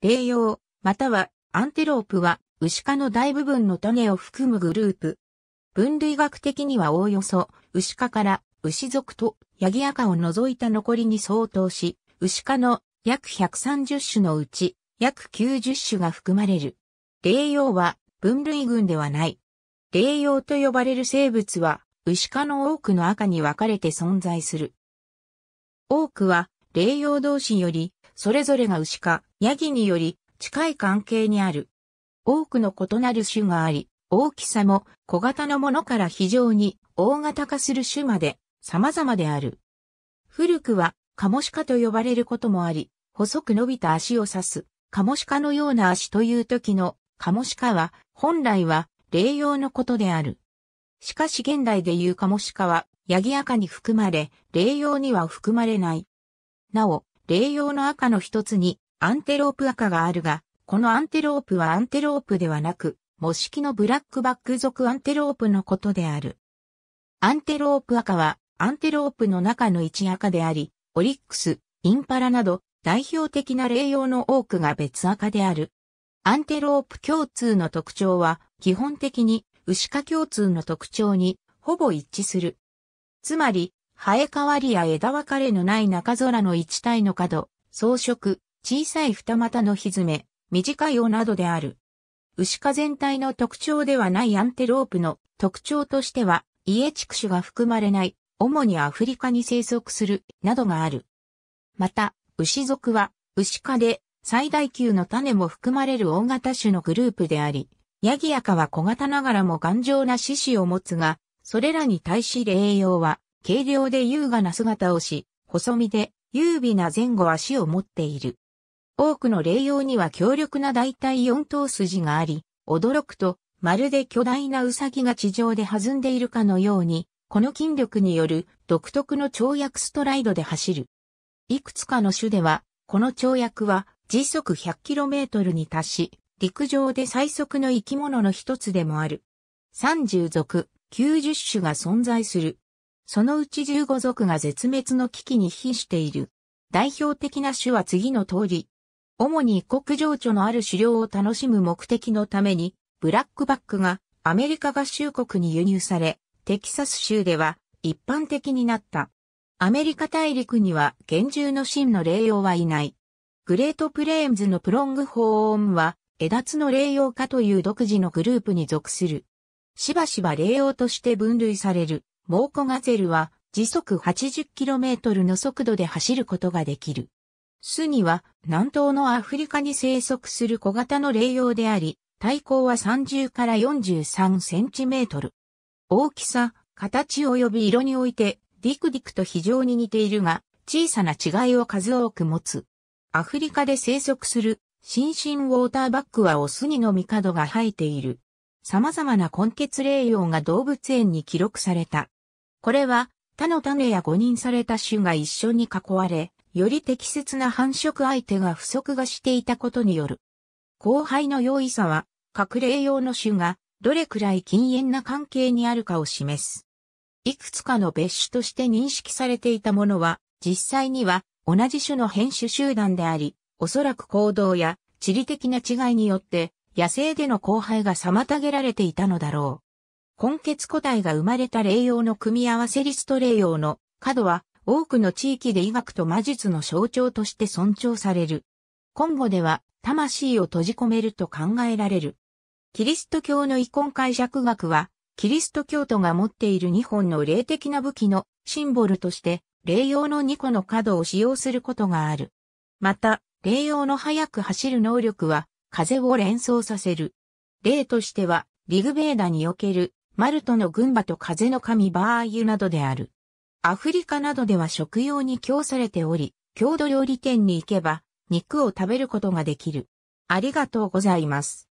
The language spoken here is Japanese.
霊羊、またはアンテロープは、牛科の大部分の種を含むグループ。分類学的にはおおよそ、牛科から牛族とヤギアカを除いた残りに相当し、牛科の約130種のうち、約90種が含まれる。霊羊は分類群ではない。霊羊と呼ばれる生物は、牛科の多くの赤に分かれて存在する。多くは、霊羊同士より、それぞれが牛科、ヤギにより近い関係にある。多くの異なる種があり、大きさも小型のものから非常に大型化する種まで様々である。古くはカモシカと呼ばれることもあり、細く伸びた足を指す、カモシカのような足という時のカモシカは本来は霊用のことである。しかし現代でいうカモシカはヤギ赤に含まれ、霊用には含まれない。なお、霊用の赤の一つにアンテロープ赤があるが、このアンテロープはアンテロープではなく、模式のブラックバック属アンテロープのことである。アンテロープ赤は、アンテロープの中の一赤であり、オリックス、インパラなど、代表的な霊用の多くが別赤である。アンテロープ共通の特徴は、基本的に、牛科共通の特徴に、ほぼ一致する。つまり、生え変わりや枝分かれのない中空の一体の角、装飾、小さい二股のひずめ、短い尾などである。牛科全体の特徴ではないアンテロープの特徴としては、家畜種が含まれない、主にアフリカに生息する、などがある。また、牛族は、牛科で最大級の種も含まれる大型種のグループであり、ヤギアカは小型ながらも頑丈な獅子を持つが、それらに対し栄養は、軽量で優雅な姿をし、細身で優美な前後足を持っている。多くの霊用には強力な大体四頭筋があり、驚くと、まるで巨大なウサギが地上で弾んでいるかのように、この筋力による独特の跳躍ストライドで走る。いくつかの種では、この跳躍は時速 100km に達し、陸上で最速の生き物の一つでもある。30属、90種が存在する。そのうち15属が絶滅の危機に瀕している。代表的な種は次の通り、主に異国情緒のある狩猟を楽しむ目的のために、ブラックバックがアメリカ合衆国に輸入され、テキサス州では一般的になった。アメリカ大陸には厳重の真の霊用はいない。グレートプレーンズのプロングホーンは、枝津の霊用化という独自のグループに属する。しばしば霊用として分類される、猛虎ガゼルは、時速 80km の速度で走ることができる。スニは南東のアフリカに生息する小型の霊用であり、体高は30から43センチメートル。大きさ、形及び色において、ディクディクと非常に似ているが、小さな違いを数多く持つ。アフリカで生息する、新進ウォーターバックはオスにの帝が生えている。様々な根血霊用が動物園に記録された。これは、他の種や誤認された種が一緒に囲われ、より適切な繁殖相手が不足がしていたことによる。後輩の容易さは、各れ用の種がどれくらい禁煙な関係にあるかを示す。いくつかの別種として認識されていたものは、実際には同じ種の変種集団であり、おそらく行動や地理的な違いによって野生での交配が妨げられていたのだろう。根血個体が生まれた霊用の組み合わせリスト霊用の角は多くの地域で医学と魔術の象徴として尊重される。今後では魂を閉じ込めると考えられる。キリスト教の遺恨解釈学は、キリスト教徒が持っている2本の霊的な武器のシンボルとして、霊用の2個の角を使用することがある。また、霊用の速く走る能力は、風を連想させる。例としては、リグベーダにおける、マルトの群馬と風の神バーユなどである。アフリカなどでは食用に供されており、郷土料理店に行けば肉を食べることができる。ありがとうございます。